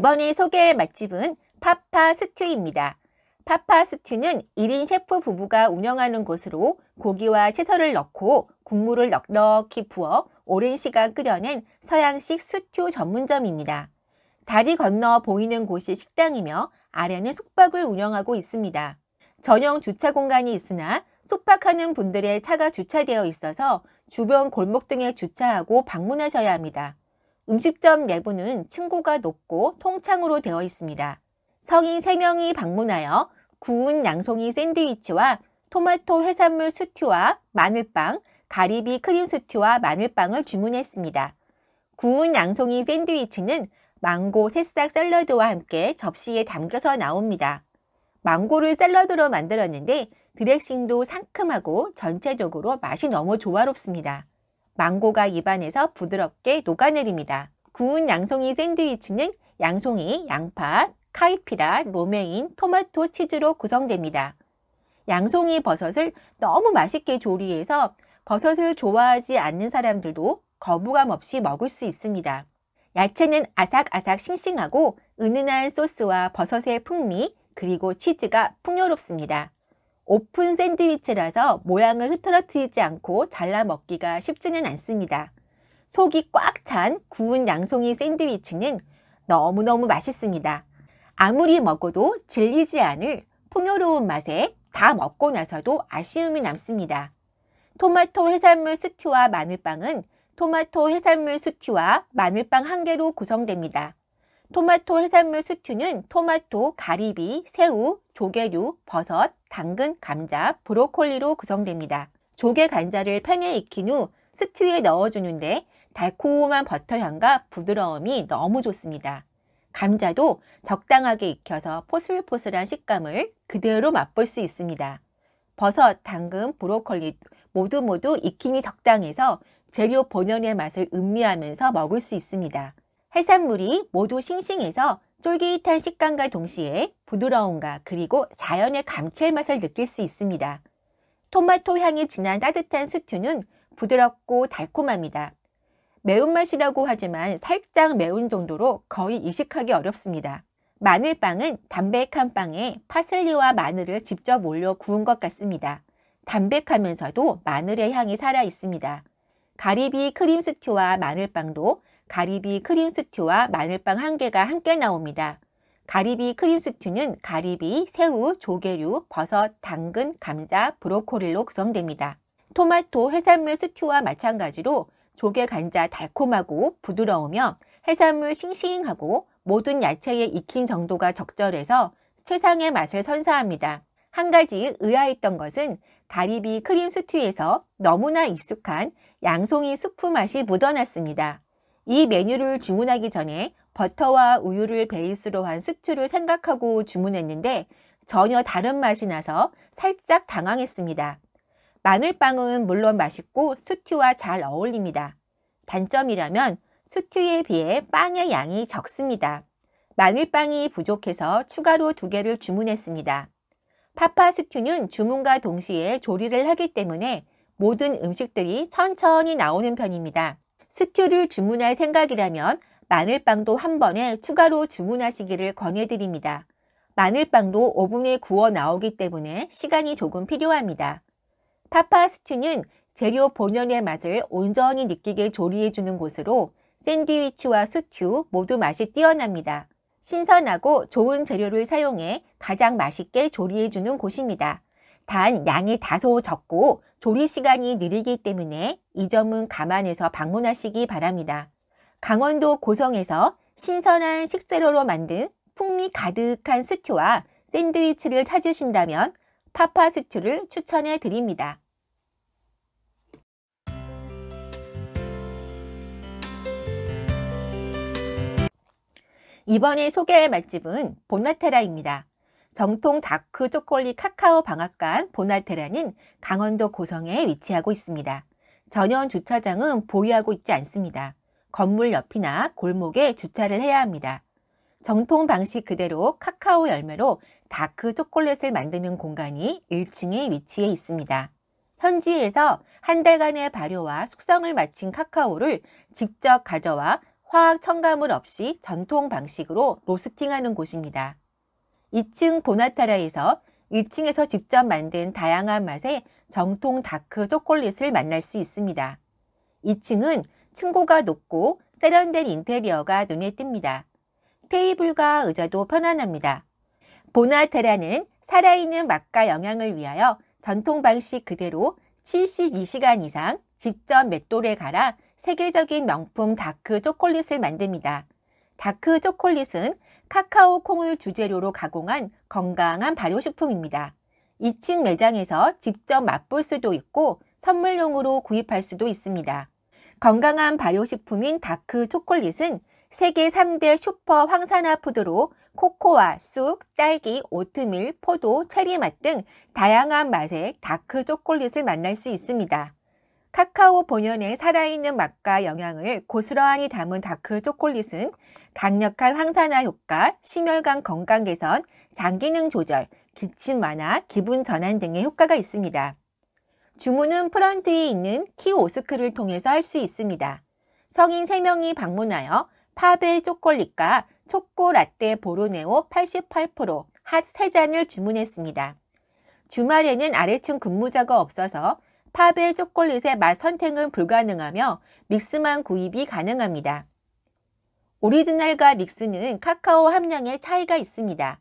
이번에 소개할 맛집은 파파 스튜입니다. 파파 스튜는 1인 셰프 부부가 운영하는 곳으로 고기와 채소를 넣고 국물을 넉넉히 부어 오랜 시간 끓여낸 서양식 스튜 전문점입니다. 다리 건너 보이는 곳이 식당이며 아래는 숙박을 운영하고 있습니다. 전용 주차 공간이 있으나 숙박하는 분들의 차가 주차되어 있어서 주변 골목 등에 주차하고 방문하셔야 합니다. 음식점 내부는 층고가 높고 통창으로 되어 있습니다. 성인 3명이 방문하여 구운 양송이 샌드위치와 토마토 해산물 스튜와 마늘빵, 가리비 크림 스튜와 마늘빵을 주문했습니다. 구운 양송이 샌드위치는 망고 새싹 샐러드와 함께 접시에 담겨서 나옵니다. 망고를 샐러드로 만들었는데 드레싱도 상큼하고 전체적으로 맛이 너무 조화롭습니다. 망고가 입안에서 부드럽게 녹아내립니다. 구운 양송이 샌드위치는 양송이, 양파, 카이피라, 로메인, 토마토, 치즈로 구성됩니다. 양송이 버섯을 너무 맛있게 조리해서 버섯을 좋아하지 않는 사람들도 거부감 없이 먹을 수 있습니다. 야채는 아삭아삭 싱싱하고 은은한 소스와 버섯의 풍미 그리고 치즈가 풍요롭습니다. 오픈 샌드위치라서 모양을 흐트러트리지 않고 잘라 먹기가 쉽지는 않습니다. 속이 꽉 찬 구운 양송이 샌드위치는 너무너무 맛있습니다. 아무리 먹어도 질리지 않을 풍요로운 맛에 다 먹고 나서도 아쉬움이 남습니다. 토마토 해산물 스튜와 마늘빵은 토마토 해산물 스튜와 마늘빵 한 개로 구성됩니다. 토마토 해산물 스튜는 토마토, 가리비, 새우, 조개류, 버섯, 당근, 감자, 브로콜리로 구성됩니다. 조개 간자를 팬에 익힌 후 스튜에 넣어주는데 달콤한 버터향과 부드러움이 너무 좋습니다. 감자도 적당하게 익혀서 포슬포슬한 식감을 그대로 맛볼 수 있습니다. 버섯, 당근, 브로콜리 모두 모두 익힘이 적당해서 재료 본연의 맛을 음미하면서 먹을 수 있습니다. 해산물이 모두 싱싱해서 쫄깃한 식감과 동시에 부드러움과 그리고 자연의 감칠맛을 느낄 수 있습니다. 토마토 향이 진한 따뜻한 스튜는 부드럽고 달콤합니다. 매운맛이라고 하지만 살짝 매운 정도로 거의 이식하기 어렵습니다. 마늘빵은 담백한 빵에 파슬리와 마늘을 직접 올려 구운 것 같습니다. 담백하면서도 마늘의 향이 살아 있습니다. 가리비 크림 스튜와 마늘빵도 가리비 크림 스튜와 마늘빵 한 개가 함께 나옵니다. 가리비 크림스튜는 가리비, 새우, 조개류, 버섯, 당근, 감자, 브로콜리로 구성됩니다. 토마토 해산물 스튜와 마찬가지로 조개 간자 달콤하고 부드러우며 해산물 싱싱하고 모든 야채의 익힌 정도가 적절해서 최상의 맛을 선사합니다. 한 가지 의아했던 것은 가리비 크림 스튜에서 너무나 익숙한 양송이 수프 맛이 묻어났습니다. 이 메뉴를 주문하기 전에 버터와 우유를 베이스로 한수트를 생각하고 주문했는데 전혀 다른 맛이 나서 살짝 당황했습니다. 마늘빵은 물론 맛있고 수트와잘 어울립니다. 단점이라면 수트에 비해 빵의 양이 적습니다. 마늘빵이 부족해서 추가로 두 개를 주문했습니다. 파파 수트는 주문과 동시에 조리를 하기 때문에 모든 음식들이 천천히 나오는 편입니다. 수트를 주문할 생각이라면 마늘빵도 한 번에 추가로 주문하시기를 권해드립니다. 마늘빵도 오븐에 구워 나오기 때문에 시간이 조금 필요합니다. 파파 스튜는 재료 본연의 맛을 온전히 느끼게 조리해주는 곳으로 샌드위치와 스튜 모두 맛이 뛰어납니다. 신선하고 좋은 재료를 사용해 가장 맛있게 조리해주는 곳입니다. 단 양이 다소 적고 조리 시간이 느리기 때문에 이 점은 감안해서 방문하시기 바랍니다. 강원도 고성에서 신선한 식재료로 만든 풍미 가득한 스튜와 샌드위치를 찾으신다면 파파 스튜를 추천해 드립니다. 이번에 소개할 맛집은 보나테라입니다. 정통 다크 초콜릿 카카오 방앗간 보나테라는 강원도 고성에 위치하고 있습니다. 전용 주차장은 보유하고 있지 않습니다. 건물 옆이나 골목에 주차를 해야 합니다. 정통 방식 그대로 카카오 열매로 다크 초콜릿을 만드는 공간이 1층에 위치해 있습니다. 현지에서 한 달간의 발효와 숙성을 마친 카카오를 직접 가져와 화학 첨가물 없이 전통 방식으로 로스팅하는 곳입니다. 2층 보나타라에서 1층에서 직접 만든 다양한 맛의 정통 다크 초콜릿을 만날 수 있습니다. 2층은 층고가 높고 세련된 인테리어가 눈에 띕니다. 테이블과 의자도 편안합니다. 보나테라는 살아있는 맛과 영양을 위하여 전통 방식 그대로 72시간 이상 직접 맷돌에 갈아 세계적인 명품 다크 초콜릿을 만듭니다. 다크 초콜릿은 카카오 콩을 주재료로 가공한 건강한 발효식품입니다. 2층 매장에서 직접 맛볼 수도 있고 선물용으로 구입할 수도 있습니다. 건강한 발효식품인 다크 초콜릿은 세계 3대 슈퍼 황산화 푸드로 코코아, 쑥, 딸기, 오트밀, 포도, 체리맛 등 다양한 맛의 다크 초콜릿을 만날 수 있습니다. 카카오 본연의 살아있는 맛과 영양을 고스란히 담은 다크 초콜릿은 강력한 항산화 효과, 심혈관 건강 개선, 장기능 조절, 기침 완화, 기분 전환 등의 효과가 있습니다. 주문은 프런트에 있는 키오스크를 통해서 할 수 있습니다. 성인 3명이 방문하여 파벨 초콜릿과 초코 라떼 보로네오 88%핫 3잔을 주문했습니다. 주말에는 아래층 근무자가 없어서 파벨 초콜릿의 맛 선택은 불가능하며 믹스만 구입이 가능합니다. 오리지널과 믹스는 카카오 함량의 차이가 있습니다.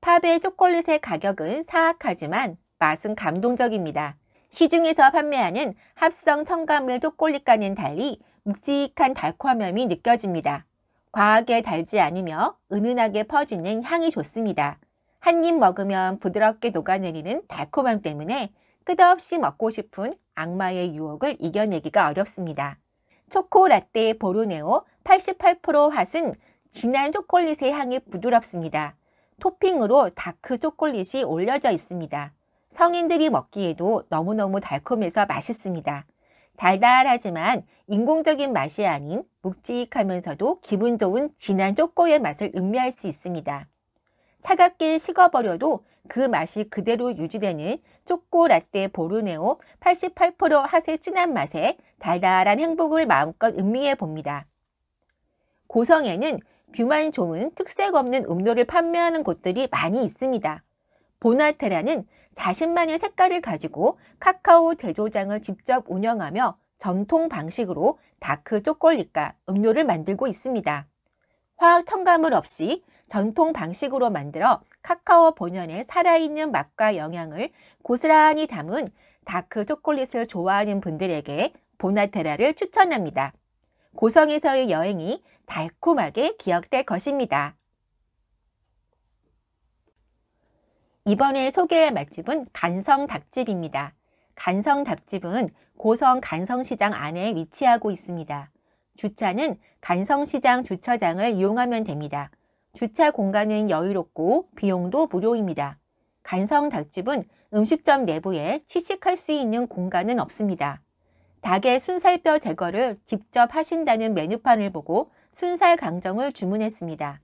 팝의 초콜릿의 가격은 사악하지만 맛은 감동적입니다. 시중에서 판매하는 합성 첨가물 초콜릿과는 달리 묵직한 달콤함이 느껴집니다. 과하게 달지 않으며 은은하게 퍼지는 향이 좋습니다. 한 입 먹으면 부드럽게 녹아내리는 달콤함 때문에 끝없이 먹고 싶은 악마의 유혹을 이겨내기가 어렵습니다. 초코 라떼 보르네오 88% 핫은 진한 초콜릿의 향이 부드럽습니다. 토핑으로 다크 초콜릿이 올려져 있습니다. 성인들이 먹기에도 너무너무 달콤해서 맛있습니다. 달달하지만 인공적인 맛이 아닌 묵직하면서도 기분 좋은 진한 초코의 맛을 음미할 수 있습니다. 차갑게 식어버려도 그 맛이 그대로 유지되는 초코 라떼 보르네오 88% 핫의 진한 맛에 달달한 행복을 마음껏 음미해 봅니다. 고성에는 뷰만 좋은 특색 없는 음료를 판매하는 곳들이 많이 있습니다. 보나테라는 자신만의 색깔을 가지고 카카오 제조장을 직접 운영하며 전통 방식으로 다크 초콜릿과 음료를 만들고 있습니다. 화학 첨가물 없이 전통 방식으로 만들어 카카오 본연의 살아있는 맛과 영양을 고스란히 담은 다크 초콜릿을 좋아하는 분들에게 보나테라를 추천합니다. 고성에서의 여행이 달콤하게 기억될 것입니다. 이번에 소개할 맛집은 간성 닭집입니다. 간성 닭집은 고성 간성시장 안에 위치하고 있습니다. 주차는 간성시장 주차장을 이용하면 됩니다. 주차 공간은 여유롭고 비용도 무료입니다. 간성 닭집은 음식점 내부에 취식할 수 있는 공간은 없습니다. 닭의 순살뼈 제거를 직접 하신다는 메뉴판을 보고 순살 강정을 주문했습니다.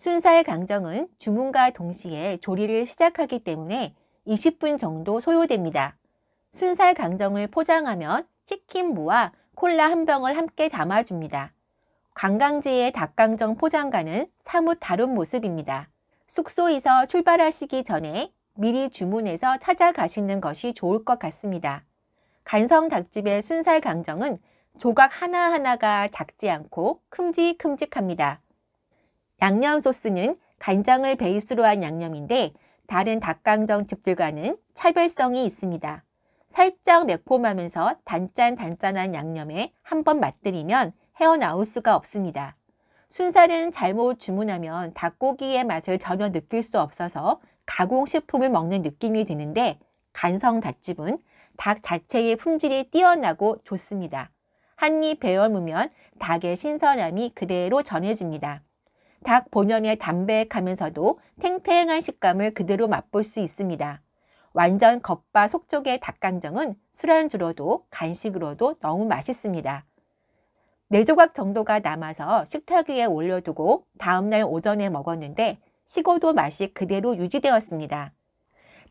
순살 강정은 주문과 동시에 조리를 시작하기 때문에 20분 정도 소요됩니다. 순살 강정을 포장하면 치킨 무와 콜라 한 병을 함께 담아줍니다. 관광지의 닭강정 포장과는 사뭇 다른 모습입니다. 숙소에서 출발하시기 전에 미리 주문해서 찾아가시는 것이 좋을 것 같습니다. 간성 닭집의 순살 강정은 조각 하나하나가 작지 않고 큼직큼직합니다. 양념 소스는 간장을 베이스로 한 양념인데 다른 닭강정즙들과는 차별성이 있습니다. 살짝 매콤하면서 단짠단짠한 양념에 한번 맛들이면 헤어나올 수가 없습니다. 순살은 잘못 주문하면 닭고기의 맛을 전혀 느낄 수 없어서 가공식품을 먹는 느낌이 드는데 간성 닭집은 닭 자체의 품질이 뛰어나고 좋습니다. 한 입 베어 무면 닭의 신선함이 그대로 전해집니다. 닭 본연의 담백하면서도 탱탱한 식감을 그대로 맛볼 수 있습니다. 완전 겉바 속쪽의 닭강정은 술안주로도 간식으로도 너무 맛있습니다. 네 조각 정도가 남아서 식탁 위에 올려두고 다음날 오전에 먹었는데 식어도 맛이 그대로 유지되었습니다.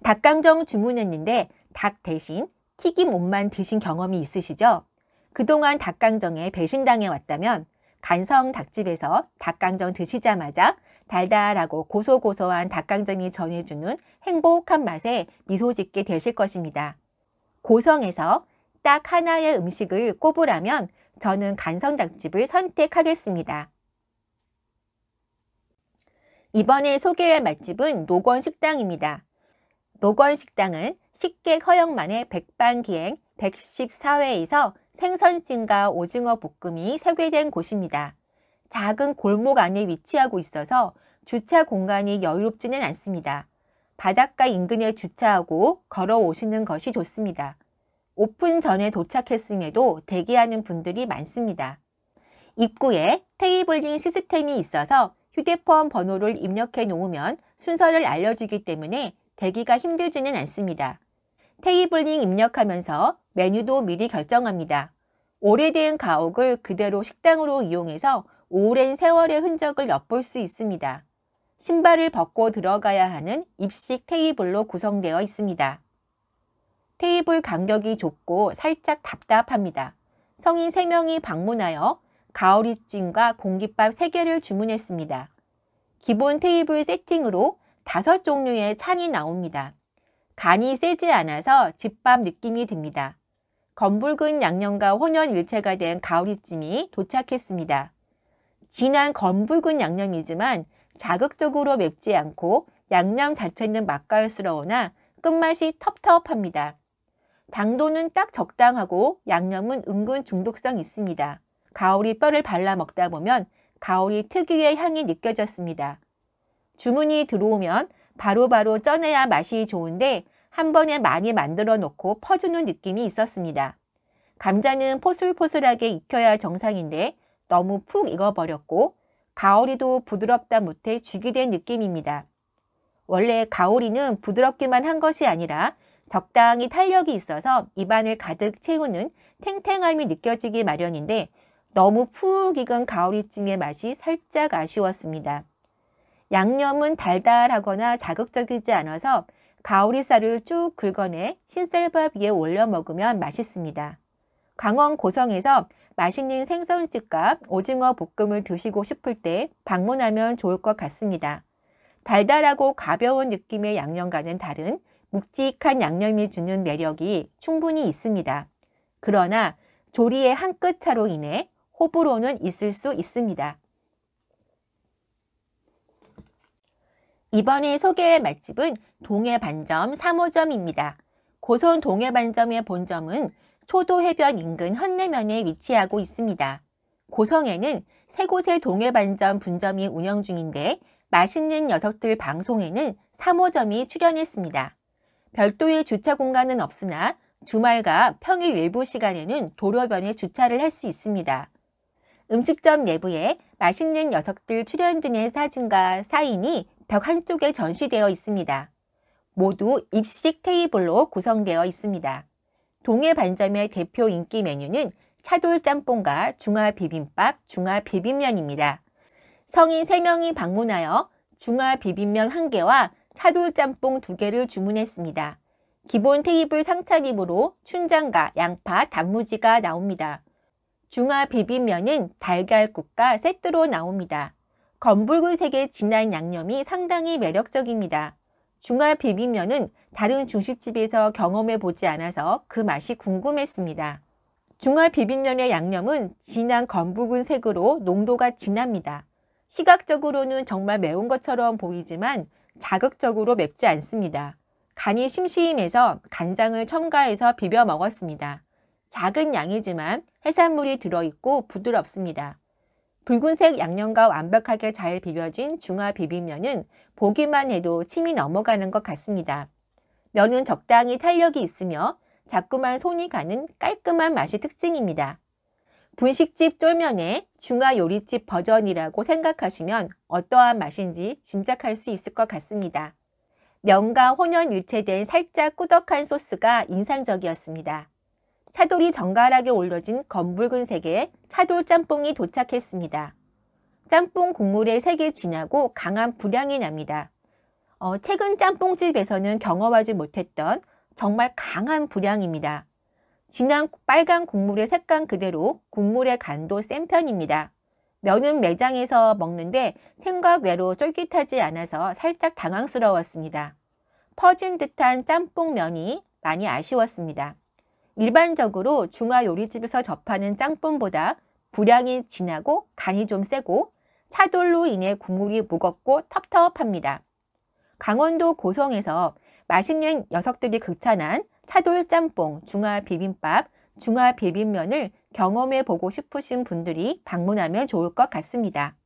닭강정 주문했는데 닭 대신 튀김 옷만 드신 경험이 있으시죠? 그동안 닭강정에 배신당해 왔다면 간성 닭집에서 닭강정 드시자마자 달달하고 고소고소한 닭강정이 전해주는 행복한 맛에 미소 짓게 되실 것입니다. 고성에서 딱 하나의 음식을 꼽으라면 저는 간성 닭집을 선택하겠습니다. 이번에 소개할 맛집은 노건식당입니다. 노건식당은 식객 허영만의 백반기행 114회에서 생선찜과 오징어 볶음이 설계된 곳입니다. 작은 골목 안에 위치하고 있어서 주차 공간이 여유롭지는 않습니다. 바닷가 인근에 주차하고 걸어오시는 것이 좋습니다. 오픈 전에 도착했음에도 대기하는 분들이 많습니다. 입구에 테이블링 시스템이 있어서 휴대폰 번호를 입력해 놓으면 순서를 알려주기 때문에 대기가 힘들지는 않습니다. 테이블링 입력하면서 메뉴도 미리 결정합니다. 오래된 가옥을 그대로 식당으로 이용해서 오랜 세월의 흔적을 엿볼 수 있습니다. 신발을 벗고 들어가야 하는 입식 테이블로 구성되어 있습니다. 테이블 간격이 좁고 살짝 답답합니다. 성인 3명이 방문하여 가오리찜과 공깃밥 3개를 주문했습니다. 기본 테이블 세팅으로 5종류의 찬이 나옵니다. 간이 세지 않아서 집밥 느낌이 듭니다. 검붉은 양념과 혼연 일체가 된 가오리찜이 도착했습니다. 진한 검붉은 양념이지만 자극적으로 맵지 않고 양념 자체는 맛깔스러우나 끝맛이 텁텁합니다. 당도는 딱 적당하고 양념은 은근 중독성 있습니다. 가오리 뼈를 발라 먹다 보면 가오리 특유의 향이 느껴졌습니다. 주문이 들어오면 바로바로 바로 쪄내야 맛이 좋은데 한 번에 많이 만들어 놓고 퍼주는 느낌이 있었습니다. 감자는 포슬포슬하게 익혀야 정상인데 너무 푹 익어버렸고 가오리도 부드럽다 못해 죽이 된 느낌입니다. 원래 가오리는 부드럽기만 한 것이 아니라 적당히 탄력이 있어서 입안을 가득 채우는 탱탱함이 느껴지기 마련인데 너무 푹 익은 가오리찜의 맛이 살짝 아쉬웠습니다. 양념은 달달하거나 자극적이지 않아서 가오리살을 쭉 긁어내 흰쌀밥 위에 올려 먹으면 맛있습니다. 강원 고성에서 맛있는 생선집값 오징어 볶음을 드시고 싶을 때 방문하면 좋을 것 같습니다. 달달하고 가벼운 느낌의 양념과는 다른 묵직한 양념이 주는 매력이 충분히 있습니다. 그러나 조리의 한 끗 차로 인해 호불호는 있을 수 있습니다. 이번에 소개할 맛집은 동해반점 3호점입니다. 고선 동해반점의 본점은 초도해변 인근 헌내면에 위치하고 있습니다. 고성에는 세 곳의 동해반점 분점이 운영 중인데 맛있는 녀석들 방송에는 3호점이 출연했습니다. 별도의 주차 공간은 없으나 주말과 평일 일부 시간에는 도로변에 주차를 할 수 있습니다. 음식점 내부에 맛있는 녀석들 출연진의 사진과 사인이 벽 한쪽에 전시되어 있습니다. 모두 입식 테이블로 구성되어 있습니다. 동해 반점의 대표 인기 메뉴는 차돌 짬뽕과 중화 비빔밥, 중화 비빔면입니다. 성인 3명이 방문하여 중화 비빔면 1개와 차돌 짬뽕 2개를 주문했습니다. 기본 테이블 상차림으로 춘장과 양파, 단무지가 나옵니다. 중화 비빔면은 달걀국과 세트로 나옵니다. 검붉은색의 진한 양념이 상당히 매력적입니다. 중화 비빔면은 다른 중식집에서 경험해 보지 않아서 그 맛이 궁금했습니다. 중화 비빔면의 양념은 진한 검붉은 색으로 농도가 진합니다. 시각적으로는 정말 매운 것처럼 보이지만 자극적으로 맵지 않습니다. 간이 심심해서 간장을 첨가해서 비벼 먹었습니다. 작은 양이지만 해산물이 들어있고 부드럽습니다. 붉은색 양념과 완벽하게 잘 비벼진 중화 비빔면은 보기만 해도 침이 넘어가는 것 같습니다. 면은 적당히 탄력이 있으며 자꾸만 손이 가는 깔끔한 맛이 특징입니다. 분식집 쫄면의 중화 요리집 버전이라고 생각하시면 어떠한 맛인지 짐작할 수 있을 것 같습니다. 면과 혼연 일체된 살짝 꾸덕한 소스가 인상적이었습니다. 차돌이 정갈하게 올려진 검붉은 색의 차돌 짬뽕이 도착했습니다. 짬뽕 국물에 색이 진하고 강한 불향이 납니다. 어, 최근 짬뽕집에서는 경험하지 못했던 정말 강한 불향입니다. 진한 빨간 국물의 색감 그대로 국물의 간도 센 편입니다. 면은 매장에서 먹는데 생각 외로 쫄깃하지 않아서 살짝 당황스러웠습니다. 퍼진 듯한 짬뽕면이 많이 아쉬웠습니다. 일반적으로 중화 요리집에서 접하는 짬뽕보다 불량이 진하고 간이 좀 세고 차돌로 인해 국물이 무겁고 텁텁합니다. 강원도 고성에서 맛있는 녀석들이 극찬한 차돌 짬뽕, 중화 비빔밥, 중화 비빔면을 경험해 보고 싶으신 분들이 방문하면 좋을 것 같습니다.